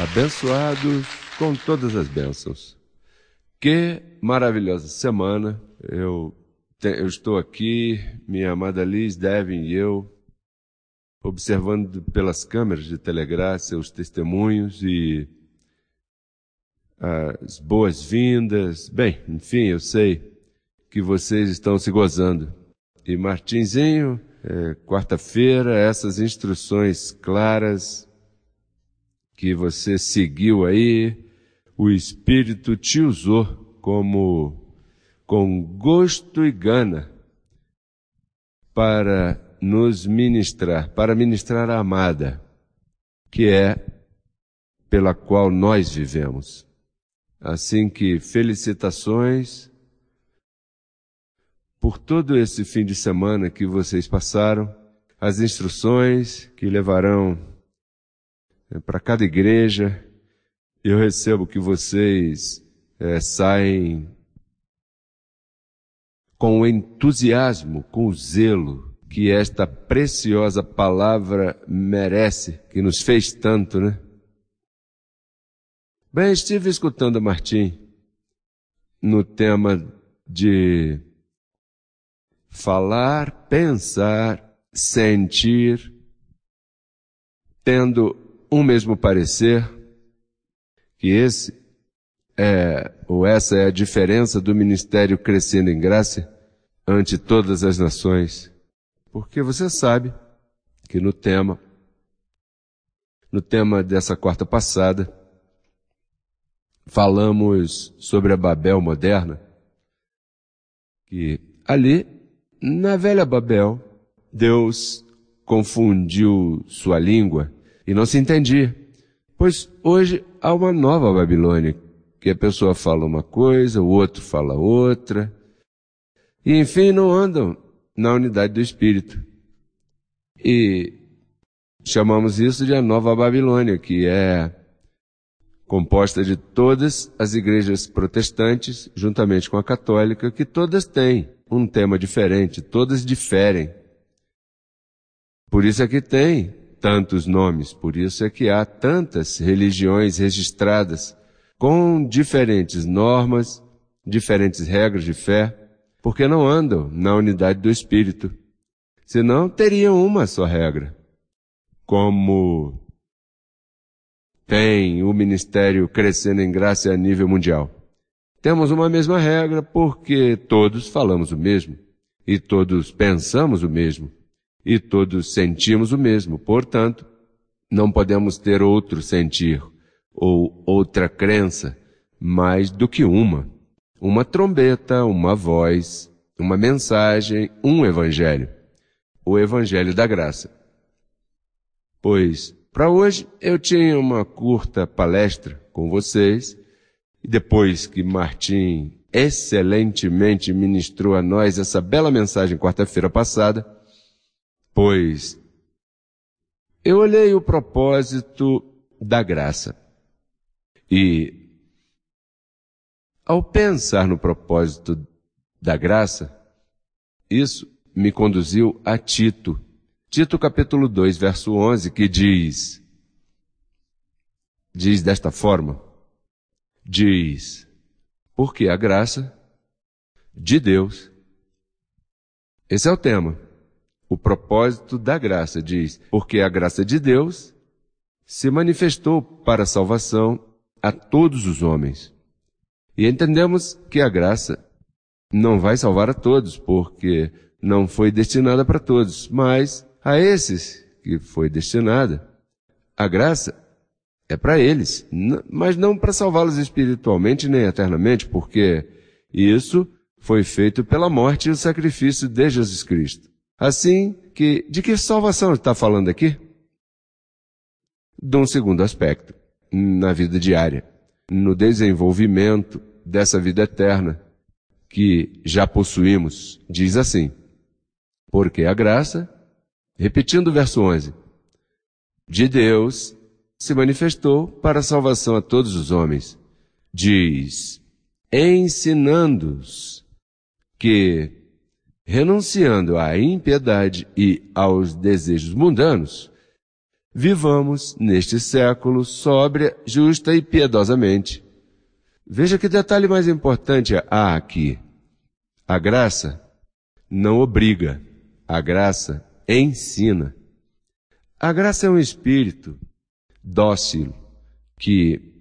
abençoados com todas as bênçãos. Que maravilhosa semana! Eu, te, eu estou aqui, minha amada Liz, Devin e eu, observando pelas câmeras de Telegrás seus testemunhos e ah, as boas-vindas. Bem, enfim, eu sei que vocês estão se gozando. E Martinzinho, é, quarta-feira, essas instruções claras que você seguiu aí, o Espírito te usou como com gosto e gana para nos ministrar, para ministrar a amada, que é pela qual nós vivemos. Assim que felicitações por todo esse fim de semana que vocês passaram, as instruções que levarão é, para cada igreja. Eu recebo que vocês é, saem com o entusiasmo, com o zelo que esta preciosa palavra merece, que nos fez tanto, né? Bem, estive escutando a Martim no tema de falar, pensar, sentir, tendo um mesmo parecer, que esse é, ou essa é a diferença do ministério crescendo em graça ante todas as nações. Porque você sabe que no tema, no tema dessa quarta passada, falamos sobre a Babel moderna, que ali, na velha Babel, Deus confundiu sua língua e não se entendia. Pois hoje há uma nova Babilônia, que a pessoa fala uma coisa, o outro fala outra, e enfim não andam na unidade do Espírito. E chamamos isso de a Nova Babilônia, que é composta de todas as igrejas protestantes, juntamente com a católica, que todas têm um tema diferente, todas diferem. Por isso é que tem tantos nomes, por isso é que há tantas religiões registradas com diferentes normas, diferentes regras de fé, porque não andam na unidade do Espírito. Senão teriam uma só regra. Como tem o ministério crescendo em graça a nível mundial. Temos uma mesma regra porque todos falamos o mesmo e todos pensamos o mesmo e todos sentimos o mesmo. Portanto, não podemos ter outro sentir ou outra crença mais do que uma. Uma trombeta, uma voz, uma mensagem, um evangelho. O evangelho da graça. Pois, para hoje eu tinha uma curta palestra com vocês, e depois que Martim excelentemente ministrou a nós essa bela mensagem quarta-feira passada, Pois eu olhei o propósito da graça e, ao pensar no propósito da graça, isso me conduziu a Tito. Tito capítulo 2, verso 11, que diz, diz desta forma, diz, porque a graça de Deus, esse é o tema, o propósito da graça, diz, porque a graça de Deus se manifestou para a salvação a todos os homens. E entendemos que a graça não vai salvar a todos, porque não foi destinada para todos, mas a esses que foi destinada, a graça é para eles, mas não para salvá-los espiritualmente nem eternamente, porque isso foi feito pela morte e o sacrifício de Jesus Cristo. Assim que, de que salvação está falando aqui? De um segundo aspecto, na vida diária, no desenvolvimento dessa vida eterna que já possuímos, diz assim: Porque a graça, repetindo o verso 11, de Deus se manifestou para a salvação a todos os homens. Diz: ensinando-os que renunciando à impiedade e aos desejos mundanos, vivamos neste século sóbria, justa e piedosamente. Veja que detalhe mais importante há aqui. A graça não obriga, a graça ensina. A graça é um espírito dócil que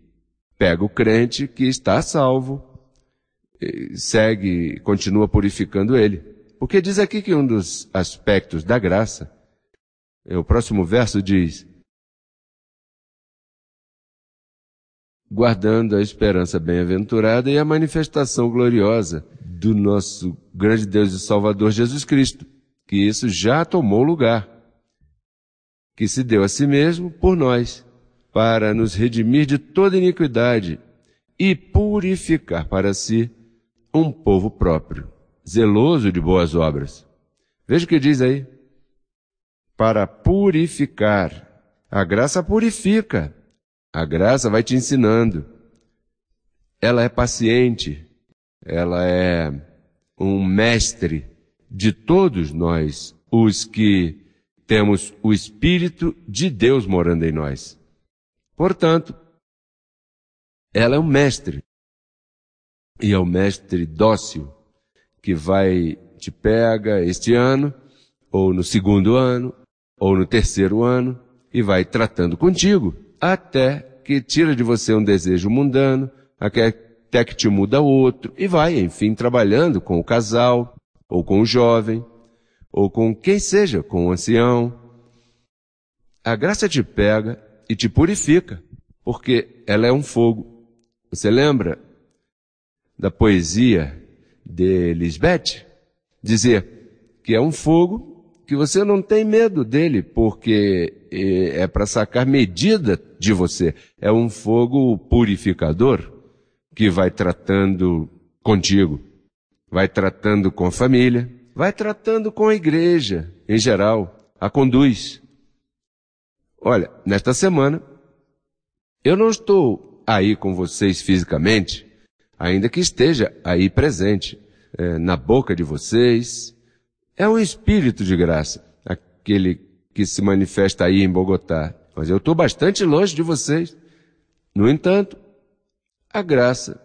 pega o crente que está salvo, eh, segue, continua purificando ele. Porque diz aqui que um dos aspectos da graça, é o próximo verso diz: guardando a esperança bem-aventurada e a manifestação gloriosa do nosso grande Deus e Salvador Jesus Cristo, que isso já tomou lugar, que se deu a si mesmo por nós, para nos redimir de toda iniquidade e purificar para si um povo próprio zeloso de boas obras. Veja o que diz aí. Para purificar. A graça purifica. A graça vai te ensinando. Ela é paciente. Ela é um mestre de todos nós, os que temos o Espírito de Deus morando em nós. Portanto, ela é um mestre. E é um mestre dócil que vai te pega este ano, ou no segundo ano, ou no terceiro ano, e vai tratando contigo, até que tira de você um desejo mundano, até que te muda outro, e vai, enfim, trabalhando com o casal, ou com o jovem, ou com quem seja, com o ancião. A graça te pega e te purifica, porque ela é um fogo. Você lembra da poesia de Lisbeth, dizer que é um fogo que você não tem medo dele, porque eh, é para sacar medida de você. É um fogo purificador que vai tratando contigo, vai tratando com a família, vai tratando com a igreja em geral, a conduz. Olha, nesta semana, eu não estou aí com vocês fisicamente, ainda que esteja aí presente, é, na boca de vocês. É um espírito de graça, aquele que se manifesta aí em Bogotá. Mas eu estou bastante longe de vocês. No entanto, a graça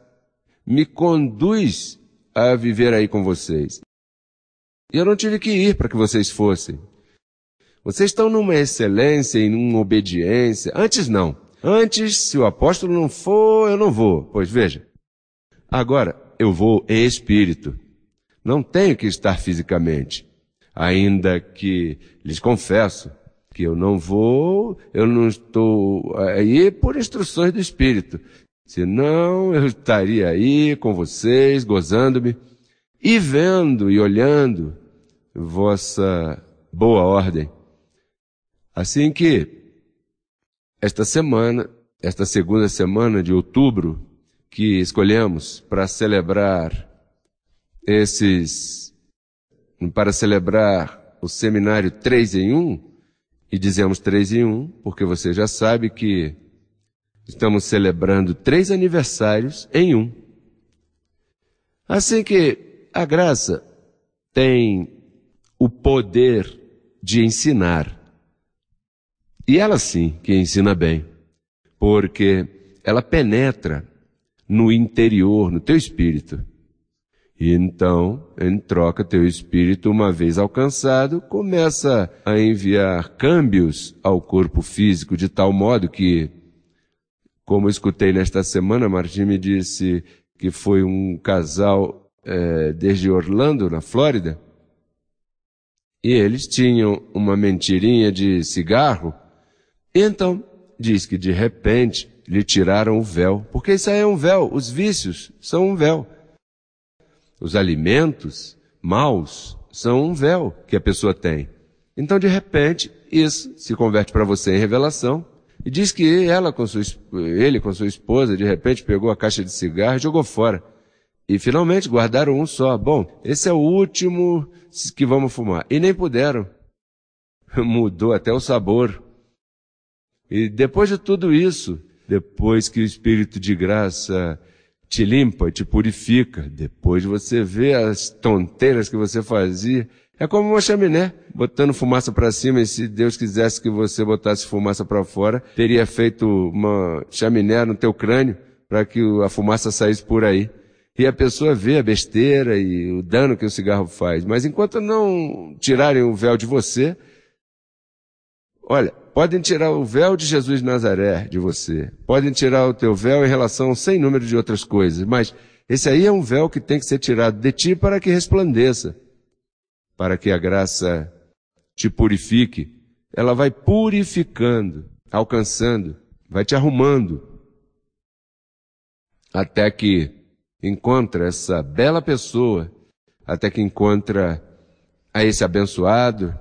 me conduz a viver aí com vocês. E eu não tive que ir para que vocês fossem. Vocês estão numa excelência e numa obediência. Antes não. Antes, se o apóstolo não for, eu não vou. Pois veja, Agora, eu vou em espírito. Não tenho que estar fisicamente. Ainda que lhes confesso que eu não vou, eu não estou eh, aí por instruções do espírito. Senão eu estaria aí com vocês, gozando-me e vendo e olhando vossa boa ordem. Assim que esta semana, esta segunda semana de outubro, que escolhemos para celebrar esses para celebrar o seminário 3 em 1, e dizemos 3 em 1, porque você já sabe que estamos celebrando três aniversários em um. Assim que a graça tem o poder de ensinar. E ela sim que ensina bem, porque ela penetra no interior, no teu espírito. E então, em troca, teu espírito, uma vez alcançado, começa a enviar câmbios ao corpo físico de tal modo que, como escutei nesta semana, Martim me disse que foi um casal é, desde Orlando, na Flórida, e eles tinham uma mentirinha de cigarro. Então, diz que de repente lhe tiraram o véu. Porque isso aí é um véu, os vícios são um véu. Os alimentos maus são um véu que a pessoa tem. Então, de repente, isso se converte para você em revelação. E diz que ela com sua, ele com sua esposa, de repente, pegou a caixa de cigarro e jogou fora. E finalmente guardaram um só. Bom, esse é o último que vamos fumar. E nem puderam. Mudou até o sabor. E depois de tudo isso, depois que o Espírito de graça te limpa, te purifica, depois você vê as tonteiras que você fazia. É como uma chaminé, botando fumaça para cima, e se Deus quisesse que você botasse fumaça para fora, teria feito uma chaminé no teu crânio para que a fumaça saísse por aí. E a pessoa vê a besteira e o dano que o cigarro faz. Mas enquanto não tirarem o véu de você, olha, Podem tirar o véu de Jesus de Nazaré de você. Podem tirar o teu véu em relação a um sem número de outras coisas. Mas esse aí é um véu que tem que ser tirado de ti para que resplandeça. Para que a graça te purifique. Ela vai purificando, alcançando, vai te arrumando. Até que encontra essa bela pessoa. Até que encontra a esse abençoado,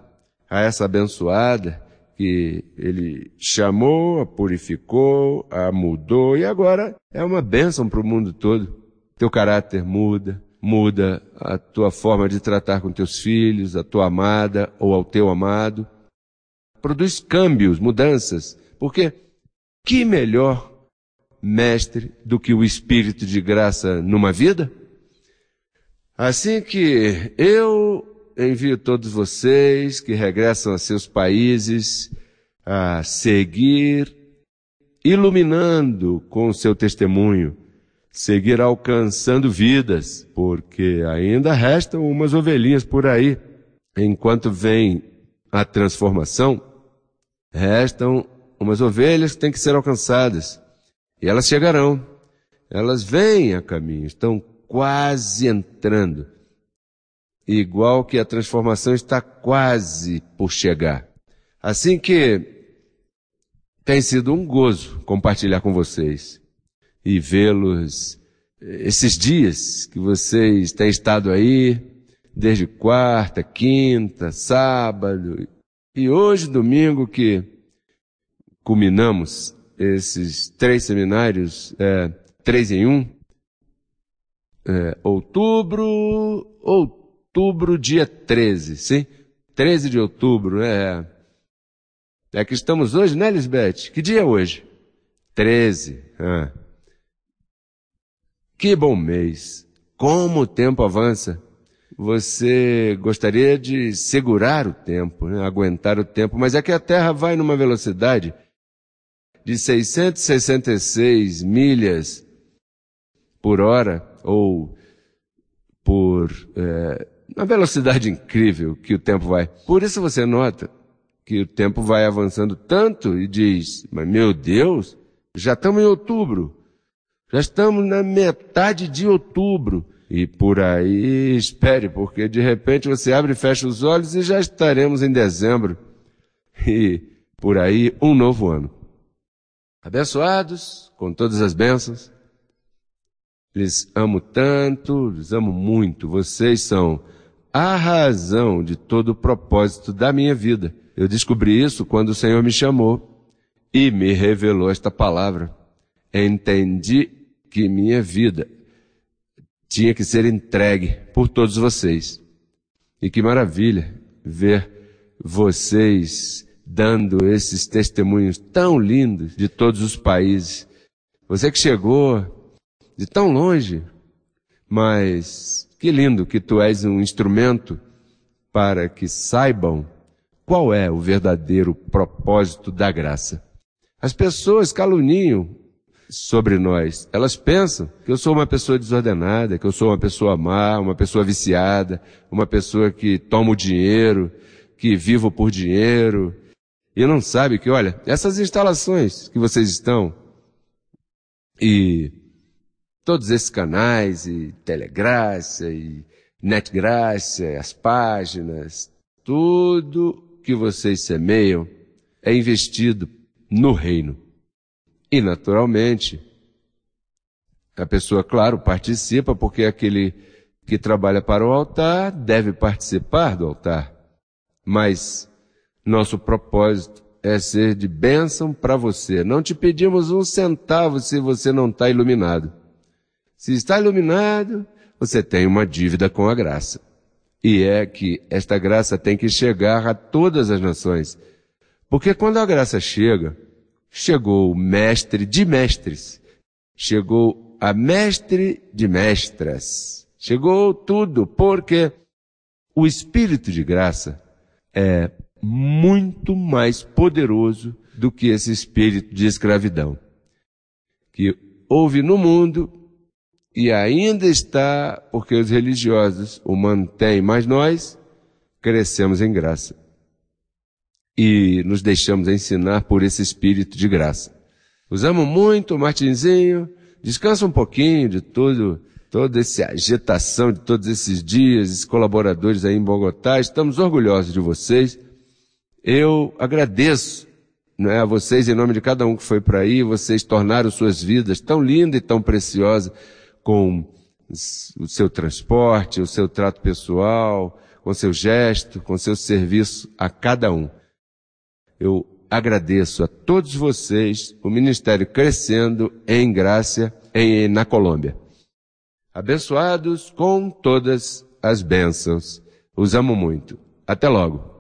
a essa abençoada que ele chamou, a purificou, a mudou e agora é uma bênção para o mundo todo. Teu caráter muda, muda a tua forma de tratar com teus filhos, a tua amada ou ao teu amado. Produz câmbios, mudanças, porque que melhor mestre do que o espírito de graça numa vida? Assim que eu envio todos vocês que regressam a seus países a seguir, iluminando com o seu testemunho, seguir alcançando vidas, porque ainda restam umas ovelhinhas por aí. Enquanto vem a transformação, restam umas ovelhas que têm que ser alcançadas. E elas chegarão. Elas vêm a caminho, estão quase entrando igual que a transformação está quase por chegar. Assim que tem sido um gozo compartilhar com vocês e vê-los eh, esses dias que vocês têm estado aí, desde quarta, quinta, sábado e hoje, domingo, que culminamos esses três seminários, é, três em um. É, outubro, outubro outubro, dia 13, sim? 13 de outubro, é. É que estamos hoje, né, Lisbeth? Que dia é hoje? 13. Ah. É. Que bom mês! Como o tempo avança! Você gostaria de segurar o tempo, né? aguentar o tempo, mas é que a Terra vai numa velocidade de 666 milhas por hora, ou por é, uma velocidade incrível que o tempo vai. Por isso você nota que o tempo vai avançando tanto e diz, mas meu Deus, já estamos em outubro. Já estamos na metade de outubro. E por aí espere, porque de repente você abre e fecha os olhos e já estaremos em dezembro. E por aí um novo ano. Abençoados com todas as bênçãos. Lhes amo tanto, lhes amo muito. Vocês são a razão de todo o propósito da minha vida. Eu descobri isso quando o Senhor me chamou e me revelou esta palavra. Entendi que minha vida tinha que ser entregue por todos vocês. E que maravilha ver vocês dando esses testemunhos tão lindos de todos os países. Você que chegou de tão longe mas que lindo que tu és um instrumento para que saibam qual é o verdadeiro propósito da graça. As pessoas caluniam sobre nós. Elas pensam que eu sou uma pessoa desordenada, que eu sou uma pessoa má, uma pessoa viciada, uma pessoa que toma o dinheiro, que vivo por dinheiro. E não sabe que, olha, essas instalações que vocês estão e todos esses canais, e Telegraça, e NetGraça, as páginas, tudo que vocês semeiam é investido no reino. E, naturalmente, a pessoa, claro, participa, porque aquele que trabalha para o altar deve participar do altar. Mas nosso propósito é ser de bênção para você. Não te pedimos um centavo se você não está iluminado. Se está iluminado, você tem uma dívida com a graça. E é que esta graça tem que chegar a todas as nações. Porque quando a graça chega, chegou o mestre de mestres, chegou a mestre de mestras, chegou tudo, porque o espírito de graça é muito mais poderoso do que esse espírito de escravidão que houve no mundo e ainda está porque os religiosos o mantêm, mas nós crescemos em graça e nos deixamos ensinar por esse espírito de graça. Usamos muito Martinzinho, descansa um pouquinho de tudo, toda essa agitação de todos esses dias, esses colaboradores aí em Bogotá, estamos orgulhosos de vocês. Eu agradeço né, a vocês em nome de cada um que foi para aí, vocês tornaram suas vidas tão lindas e tão preciosas com o seu transporte, o seu trato pessoal, com seu gesto, com seu serviço a cada um. Eu agradeço a todos vocês o ministério crescendo em graça em, na Colômbia. Abençoados com todas as bênçãos. Os amo muito. Até logo.